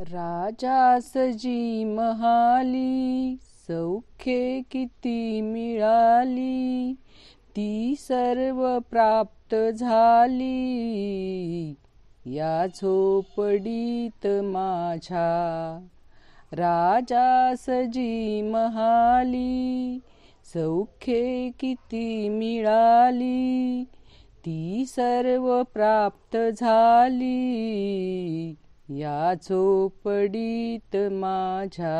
rajas जी महाली सौखे किती मिळाली ती सर्व प्राप्त झाली या झोपडीत माझ्या राजास जी महाली सौखे किती मिळाली ती सर्व प्राप्त झाली या झोपडीत माझ्या